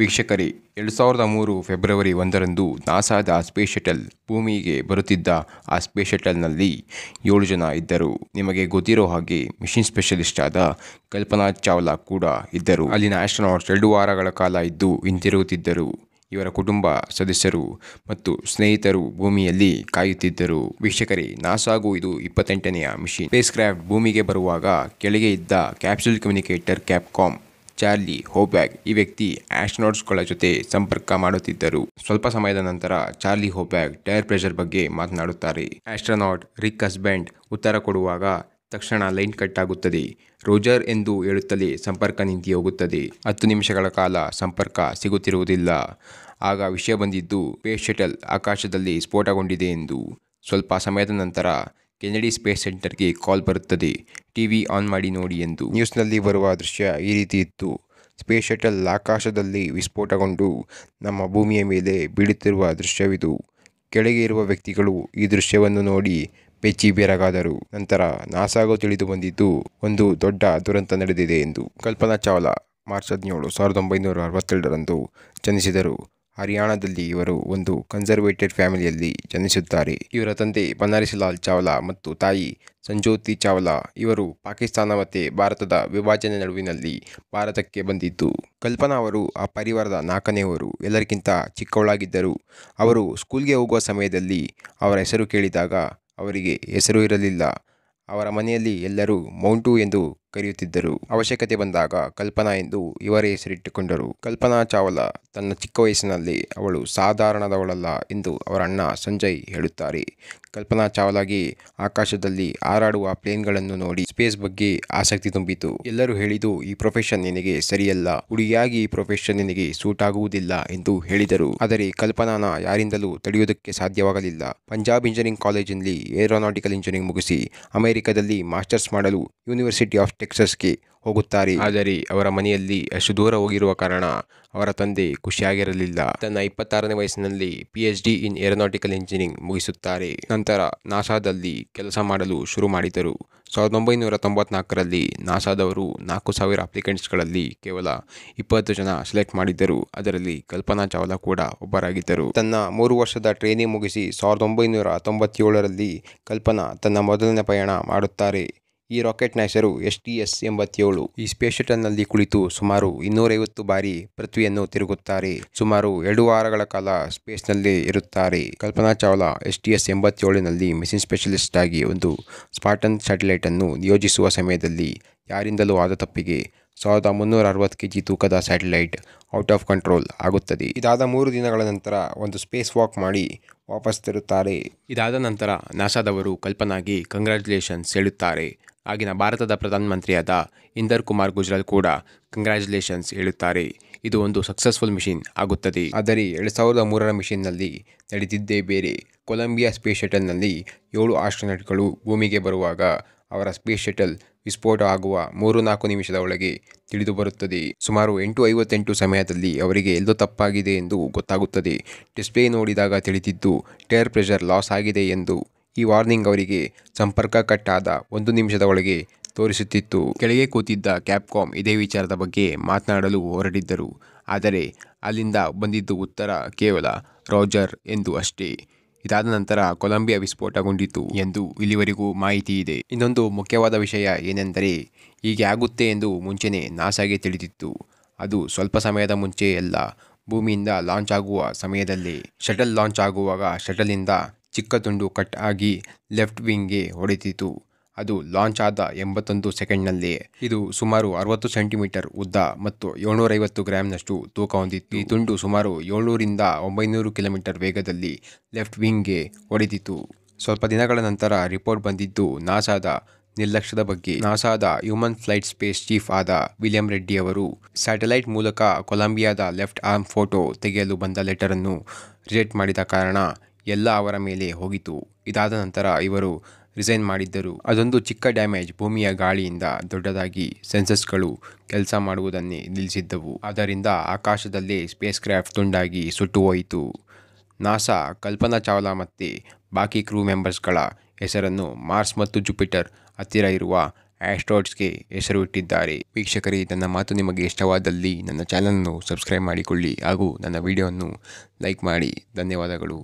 ವೀಕ್ಷಕರೇ ಎರಡು ಸಾವಿರದ ಮೂರು ಫೆಬ್ರವರಿ ಒಂದರಂದು ನಾಸಾದ ಸ್ಪೇಸ್ ಶಟಲ್ ಭೂಮಿಗೆ ಬರುತ್ತಿದ್ದ ಆ ಸ್ಪೇಸ್ ಶಟಲ್ನಲ್ಲಿ ಏಳು ಜನ ಇದ್ದರು ನಿಮಗೆ ಗೊತ್ತಿರೋ ಹಾಗೆ ಮಿಷಿನ್ ಸ್ಪೆಷಲಿಸ್ಟ್ ಆದ ಕಲ್ಪನಾ ಚಾವ್ಲಾ ಕೂಡ ಇದ್ದರು ಅಲ್ಲಿನ ಆಸ್ಟ್ರನಾಟ್ಸ್ ಎರಡು ವಾರಗಳ ಕಾಲ ಇದ್ದು ಹಿಂತಿರುಗುತ್ತಿದ್ದರು ಇವರ ಕುಟುಂಬ ಸದಸ್ಯರು ಮತ್ತು ಸ್ನೇಹಿತರು ಭೂಮಿಯಲ್ಲಿ ಕಾಯುತ್ತಿದ್ದರು ವೀಕ್ಷಕರೇ ನಾಸಾಗೂ ಇದು ಇಪ್ಪತ್ತೆಂಟನೆಯ ಮಿಷಿನ್ ಸ್ಪೇಸ್ ಕ್ರಾಫ್ಟ್ ಭೂಮಿಗೆ ಬರುವಾಗ ಕೆಳಗೆ ಇದ್ದ capsule communicator CAPCOM Charlie Hobaugh ಈ ವ್ಯಕ್ತಿ ಆಸ್ಟ್ರೋನಾಟ್ಸ್ಗಳ ಜೊತೆ ಸಂಪರ್ಕ ಮಾಡುತ್ತಿದ್ದರು ಸ್ವಲ್ಪ ಸಮಯದ ನಂತರ ಚಾರ್ಲಿ ಹೋಬ್ಯಾಗ್ ಟೈರ್ ಪ್ರೆಷರ್ ಬಗ್ಗೆ ಮಾತನಾಡುತ್ತಾರೆ ಆಸ್ಟ್ರೋನಾಟ್ ರಿಕ್ ಹಸ್ಬೆಂಡ್ ಉತ್ತರ ಕೊಡುವಾಗ ತಕ್ಷಣ ಲೈನ್ ಕಟ್ ಆಗುತ್ತದೆ ರೋಜರ್ ಎಂದು ಹೇಳುತ್ತಲೇ ಸಂಪರ್ಕ ನಿಂತಿ ಹೋಗುತ್ತದೆ ಹತ್ತು ನಿಮಿಷಗಳ ಕಾಲ ಸಂಪರ್ಕ ಸಿಗುತ್ತಿರುವುದಿಲ್ಲ ಆಗ ವಿಷಯ ಬಂದಿದ್ದು ಪೇಸ್ ಶಟಲ್ ಆಕಾಶದಲ್ಲಿ ಸ್ಫೋಟಗೊಂಡಿದೆ ಎಂದು ಸ್ವಲ್ಪ ಸಮಯದ ನಂತರ ಕೆನಡಿ ಸ್ಪೇಸ್ ಸೆಂಟರ್ಗೆ ಕಾಲ್ ಬರುತ್ತದೆ ಟಿ ಆನ್ ಮಾಡಿ ನೋಡಿ ಎಂದು ನ್ಯೂಸ್ನಲ್ಲಿ ಬರುವ ದೃಶ್ಯ ಈ ರೀತಿ ಇತ್ತು ಸ್ಪೇಸ್ ಶಟಲ್ ಆಕಾಶದಲ್ಲಿ ವಿಸ್ಫೋಟಗೊಂಡು ನಮ್ಮ ಭೂಮಿಯ ಮೇಲೆ ಬೀಳುತ್ತಿರುವ ದೃಶ್ಯವಿದು ಕೆಳಗೆ ಇರುವ ವ್ಯಕ್ತಿಗಳು ಈ ದೃಶ್ಯವನ್ನು ನೋಡಿ ಬೆಚ್ಚಿ ಬೇರಗಾದರು ನಂತರ ನಾಸಾಗೋ ತಿಳಿದು ಬಂದಿದ್ದು ಒಂದು ದೊಡ್ಡ ದುರಂತ ನಡೆದಿದೆ ಎಂದು ಕಲ್ಪನಾ ಚಾವ್ಲಾ ಮಾರ್ಚ್ ಹದಿನೇಳು ಸಾವಿರದ ಒಂಬೈನೂರ ಅರವತ್ತೆರಡರಂದು ಜನಿಸಿದರು ಹರಿಯಾಣದಲ್ಲಿ ಇವರು ಒಂದು ಕನ್ಸರ್ವೇಟೆಡ್ ಫ್ಯಾಮಿಲಿಯಲ್ಲಿ ಜನಿಸುತ್ತಾರೆ ಇವರ ತಂದೆ ಲಾಲ್ ಚಾವ್ಲಾ ಮತ್ತು ತಾಯಿ ಸಂಜೋತಿ ಚಾವ್ಲಾ ಇವರು ಪಾಕಿಸ್ತಾನ ಮತ್ತು ಭಾರತದ ವಿಭಜನೆ ನಡುವಿನಲ್ಲಿ ಭಾರತಕ್ಕೆ ಬಂದಿದ್ದು ಕಲ್ಪನಾ ಅವರು ಆ ಪರಿವಾರದ ನಾಲ್ಕನೆಯವರು ಎಲ್ಲರಿಗಿಂತ ಚಿಕ್ಕವಳಾಗಿದ್ದರು ಅವರು ಸ್ಕೂಲ್ಗೆ ಹೋಗುವ ಸಮಯದಲ್ಲಿ ಅವರ ಹೆಸರು ಕೇಳಿದಾಗ ಅವರಿಗೆ ಹೆಸರು ಇರಲಿಲ್ಲ ಅವರ ಮನೆಯಲ್ಲಿ ಎಲ್ಲರೂ ಮೌಂಟು ಎಂದು ಕರೆಯುತ್ತಿದ್ದರು ಅವಶ್ಯಕತೆ ಬಂದಾಗ ಕಲ್ಪನಾ ಎಂದು ಇವರೇ ಹೆಸರಿಟ್ಟುಕೊಂಡರು ಕಲ್ಪನಾ ಚಾವ್ಲಾ ತನ್ನ ಚಿಕ್ಕ ವಯಸ್ಸಿನಲ್ಲಿ ಅವಳು ಸಾಧಾರಣದವಳಲ್ಲ ಎಂದು ಅವರ ಅಣ್ಣ ಸಂಜಯ್ ಹೇಳುತ್ತಾರೆ ಕಲ್ಪನಾ ಚಾವ್ಲಾಗೆ ಆಕಾಶದಲ್ಲಿ ಹಾರಾಡುವ ಪ್ಲೇನ್ಗಳನ್ನು ನೋಡಿ ಸ್ಪೇಸ್ ಬಗ್ಗೆ ಆಸಕ್ತಿ ತುಂಬಿತು ಎಲ್ಲರೂ ಹೇಳಿದು ಈ ಪ್ರೊಫೆಷನ್ ನಿನಗೆ ಸರಿಯಲ್ಲ ಹುಡುಗಿಯಾಗಿ ಈ ಪ್ರೊಫೆಷನ್ ನಿನಗೆ ಸೂಟ್ ಆಗುವುದಿಲ್ಲ ಎಂದು ಹೇಳಿದರು ಆದರೆ ಕಲ್ಪನಾನ ಯಾರಿಂದಲೂ ತಡೆಯುವುದಕ್ಕೆ ಸಾಧ್ಯವಾಗಲಿಲ್ಲ ಪಂಜಾಬ್ ಇಂಜಿನಿಯರಿಂಗ್ ಕಾಲೇಜಿನಲ್ಲಿ ಏರೋನಾಟಿಕಲ್ ಇಂಜಿನಿಯರಿಂಗ್ ಮುಗಿಸಿ ಅಮೆರಿಕದಲ್ಲಿ ಮಾಸ್ಟರ್ಸ್ ಮಾಡಲು ಯೂನಿವರ್ಸಿಟಿ ಆಫ್ ಟೆಕ್ಸಸ್ಗೆ ಹೋಗುತ್ತಾರೆ ಆದರೆ ಅವರ ಮನೆಯಲ್ಲಿ ಅಷ್ಟು ದೂರ ಹೋಗಿರುವ ಕಾರಣ ಅವರ ತಂದೆ ಖುಷಿಯಾಗಿರಲಿಲ್ಲ ತನ್ನ ಇಪ್ಪತ್ತಾರನೇ ವಯಸ್ಸಿನಲ್ಲಿ P H D in aeronautical engineering ಮುಗಿಸುತ್ತಾರೆ ನಂತರ ನಾಸಾದಲ್ಲಿ ಕೆಲಸ ಮಾಡಲು ಶುರು ಮಾಡಿದರು ಸಾವಿರದ ಒಂಬೈನೂರ ತೊಂಬತ್ನಾಲ್ಕರಲ್ಲಿ ನಾಸಾದವರು ನಾಲ್ಕು ಸಾವಿರ ಅಪ್ಲಿಕೆಂಟ್ಸ್ಗಳಲ್ಲಿ ಕೇವಲ ಇಪ್ಪತ್ತು ಜನ ಸೆಲೆಕ್ಟ್ ಮಾಡಿದ್ದರು ಅದರಲ್ಲಿ ಕಲ್ಪನಾ ಚಾವ್ಲಾ ಕೂಡ ಒಬ್ಬರಾಗಿದ್ದರು ತನ್ನ ಮೂರು ವರ್ಷದ ಟ್ರೈನಿಂಗ್ ಮುಗಿಸಿ ಸಾವಿರದ ಒಂಬೈನೂರ ತೊಂಬತ್ತೇಳರಲ್ಲಿ ಕಲ್ಪನಾ ತನ್ನ ಮೊದಲನೇ ಪಯಣ ಮಾಡುತ್ತಾರೆ ಈ ರಾಕೆಟ್ನ ಹೆಸರು ಎಸ್ ಟಿ ಎಸ್ ಎಂಬತ್ತೇಳು ಈ ಸ್ಪೇಸ್ ಶಟಲ್ನಲ್ಲಿ ಕುಳಿತು ಸುಮಾರು ಇನ್ನೂರೈವತ್ತು ಬಾರಿ ಪೃಥ್ವಿಯನ್ನು ತಿರುಗುತ್ತಾರೆ ಸುಮಾರು ಎರಡು ವಾರಗಳ ಕಾಲ ಸ್ಪೇಸ್ನಲ್ಲಿ ಇರುತ್ತಾರೆ Kalpana Chawla S T S ಎಂಬತ್ತೇಳಿನಲ್ಲಿ ಮಿಷನ್ ಸ್ಪೆಷಲಿಸ್ಟ್ ಆಗಿ ಒಂದು ಸ್ಪಾರ್ಟನ್ ಸ್ಯಾಟಲೈಟ್ ಅನ್ನು ನಿಯೋಜಿಸುವ ಸಮಯದಲ್ಲಿ ಯಾರಿಂದಲೂ ಆದ ತಪ್ಪಿಗೆ ಸಾವಿರದ ಮುನ್ನೂರ ಅರವತ್ತು ಕೆ ಜಿ ತೂಕದ ಸ್ಯಾಟಲೈಟ್ ಔಟ್ ಆಫ್ ಕಂಟ್ರೋಲ್ ಆಗುತ್ತದೆ ಇದಾದ ಮೂರು ದಿನಗಳ ನಂತರ ಒಂದು ಸ್ಪೇಸ್ ವಾಕ್ ಮಾಡಿ ವಾಪಸ್ ತರುತ್ತಾರೆ ಇದಾದ ನಂತರ ನಾಸಾದವರು ಕಲ್ಪನಾಗಿ ಕಂಗ್ರ್ಯಾಚುಲೇಷನ್ಸ್ ಹೇಳುತ್ತಾರೆ ಆಗಿನ ಭಾರತದ ಪ್ರಧಾನಮಂತ್ರಿಯಾದ ಇಂದರ್ ಕುಮಾರ್ ಗುಜ್ರಾಲ್ ಕೂಡ ಕಂಗ್ರ್ಯಾಚುಲೇಷನ್ಸ್ ಹೇಳುತ್ತಾರೆ ಇದು ಒಂದು ಸಕ್ಸಸ್ಫುಲ್ ಮಿಷಿನ್ ಆಗುತ್ತದೆ ಆದರೆ ಎರಡು ಸಾವಿರದ ಮೂರರ ಮಿಷಿನ್ನಲ್ಲಿ ನಡೆದಿದ್ದೇ ಬೇರೆ ಕೊಲಂಬಿಯಾ ಸ್ಪೇಸ್ ಶಟಲ್ನಲ್ಲಿ ಏಳು ಆಸ್ಟ್ರೋನಟ್ಗಳು ಭೂಮಿಗೆ ಬರುವಾಗ ಅವರ ಸ್ಪೇಸ್ ಶಟಲ್ ವಿಸ್ಫೋಟ ಆಗುವ ಮೂರು ನಾಲ್ಕು ನಿಮಿಷದ ಒಳಗೆ ತಿಳಿದು ಬರುತ್ತದೆ ಸುಮಾರು ಎಂಟು ಐವತ್ತೆಂಟು ಸಮಯದಲ್ಲಿ ಅವರಿಗೆ ಎಲ್ಲೋ ತಪ್ಪಾಗಿದೆ ಎಂದು ಗೊತ್ತಾಗುತ್ತದೆ ಡಿಸ್ಪ್ಲೇ ನೋಡಿದಾಗ ತಿಳಿದಿದ್ದು ಟೇರ್ ಪ್ರೆಷರ್ ಲಾಸ್ ಆಗಿದೆ ಎಂದು ಈ ವಾರ್ನಿಂಗ್ ಅವರಿಗೆ ಸಂಪರ್ಕ ಕಟ್ ಆದ ಒಂದು ನಿಮಿಷದ ಒಳಗೆ ತೋರಿಸುತ್ತಿತ್ತು ಕೆಳಗೆ ಕೂತಿದ್ದ ಕ್ಯಾಪ್ಕಾಮ್ ಇದೇ ವಿಚಾರದ ಬಗ್ಗೆ ಮಾತನಾಡಲು ಹೊರಟಿದ್ದರು ಆದರೆ ಅಲ್ಲಿಂದ ಬಂದಿದ್ದು ಉತ್ತರ ಕೇವಲ ರೋಜರ್ ಎಂದು ಅಷ್ಟೇ ಇದಾದ ನಂತರ ಕೊಲಂಬಿಯಾ ವಿಸ್ಫೋಟಗೊಂಡಿತು ಎಂದು ಇಲ್ಲಿವರೆಗೂ ಮಾಹಿತಿ ಇದೆ ಇನ್ನೊಂದು ಮುಖ್ಯವಾದ ವಿಷಯ ಏನೆಂದರೆ ಹೀಗೆ ಆಗುತ್ತೆ ಎಂದು ಮುಂಚೆನೇ ನಾಸಾಗೆ ತಿಳಿದಿತ್ತು ಅದು ಸ್ವಲ್ಪ ಸಮಯದ ಮುಂಚೆ ಭೂಮಿಯಿಂದ ಲಾಂಚ್ ಆಗುವ ಸಮಯದಲ್ಲಿ ಶಟಲ್ ಲಾಂಚ್ ಆಗುವಾಗ ಶಟಲ್ನಿಂದ ಚಿಕ್ಕ ತುಂಡು ಕಟ್ ಆಗಿ ಲೆಫ್ಟ್ ವಿಂಗ್ಗೆ ಹೊಡೆದಿತು ಅದು ಲಾಂಚ್ ಆದ ಎಂಬತ್ತೊಂದು ಸೆಕೆಂಡ್ನಲ್ಲಿ ಇದು ಸುಮಾರು ಅರವತ್ತು ಸೆಂಟಿಮೀಟರ್ ಉದ್ದ ಮತ್ತು ಏಳ್ನೂರೈವತ್ತು ಗ್ರಾಮ್ನಷ್ಟು ತೂಕ ಹೊಂದಿತ್ತು ಈ ತುಂಡು ಸುಮಾರು ಏಳ್ನೂರಿಂದ ಒಂಬೈನೂರು ಕಿಲೋಮೀಟರ್ ವೇಗದಲ್ಲಿ ಲೆಫ್ಟ್ ವಿಂಗ್ಗೆ ಹೊಡೆದಿತು ಸ್ವಲ್ಪ ದಿನಗಳ ನಂತರ ರಿಪೋರ್ಟ್ ಬಂದಿದ್ದು ನಾಸಾದ ನಿರ್ಲಕ್ಷ್ಯದ ಬಗ್ಗೆ ನಾಸಾದ ಹ್ಯೂಮನ್ ಫ್ಲೈಟ್ ಸ್ಪೇಸ್ ಚೀಫ್ ಆದ ವಿಲಿಯಂ ರೆಡ್ಡಿ ಅವರು ಸ್ಯಾಟಲೈಟ್ ಮೂಲಕ ಕೊಲಂಬಿಯಾದ ಲೆಫ್ಟ್ ಆರ್ಮ್ ಫೋಟೋ ತೆಗೆಯಲು ಬಂದ ಲೆಟರನ್ನು ರಿಜೆಕ್ಟ್ ಮಾಡಿದ ಕಾರಣ ಎಲ್ಲ ಅವರ ಮೇಲೆ ಹೋಗಿತು ಇದಾದ ನಂತರ ಇವರು ರಿಸೈನ್ ಮಾಡಿದ್ದರು ಅದೊಂದು ಚಿಕ್ಕ ಡ್ಯಾಮೇಜ್ ಭೂಮಿಯ ಗಾಳಿಯಿಂದ ದೊಡ್ಡದಾಗಿ ಸೆನ್ಸಸ್ಗಳು ಕೆಲಸ ಮಾಡುವುದನ್ನೇ ನಿಲ್ಲಿಸಿದ್ದವು ಆದ್ದರಿಂದ ಆಕಾಶದಲ್ಲಿ ಸ್ಪೇಸ್ ಕ್ರಾಫ್ಟ್ ತುಂಡಾಗಿ ಸುಟ್ಟು ಹೋಯಿತು ನಾಸಾ ಕಲ್ಪನಾ ಚಾವ್ಲಾ ಮತ್ತು ಬಾಕಿ ಕ್ರೂ ಮೆಂಬರ್ಸ್ಗಳ ಹೆಸರನ್ನು ಮಾರ್ಸ್ ಮತ್ತು ಜುಪಿಟರ್ ಹತ್ತಿರ ಇರುವ ಆಸ್ಟ್ರಾಯ್ಡ್ಸ್ಗೆ ಹೆಸರು ಇಟ್ಟಿದ್ದಾರೆ ವೀಕ್ಷಕರೇ ನನ್ನ ಮಾತು ನಿಮಗೆ ಇಷ್ಟವಾದಲ್ಲಿ ನನ್ನ ಚಾನಲನ್ನು ಸಬ್ಸ್ಕ್ರೈಬ್ ಮಾಡಿಕೊಳ್ಳಿ ಹಾಗೂ ನನ್ನ ವಿಡಿಯೋವನ್ನು ಲೈಕ್ ಮಾಡಿ ಧನ್ಯವಾದಗಳು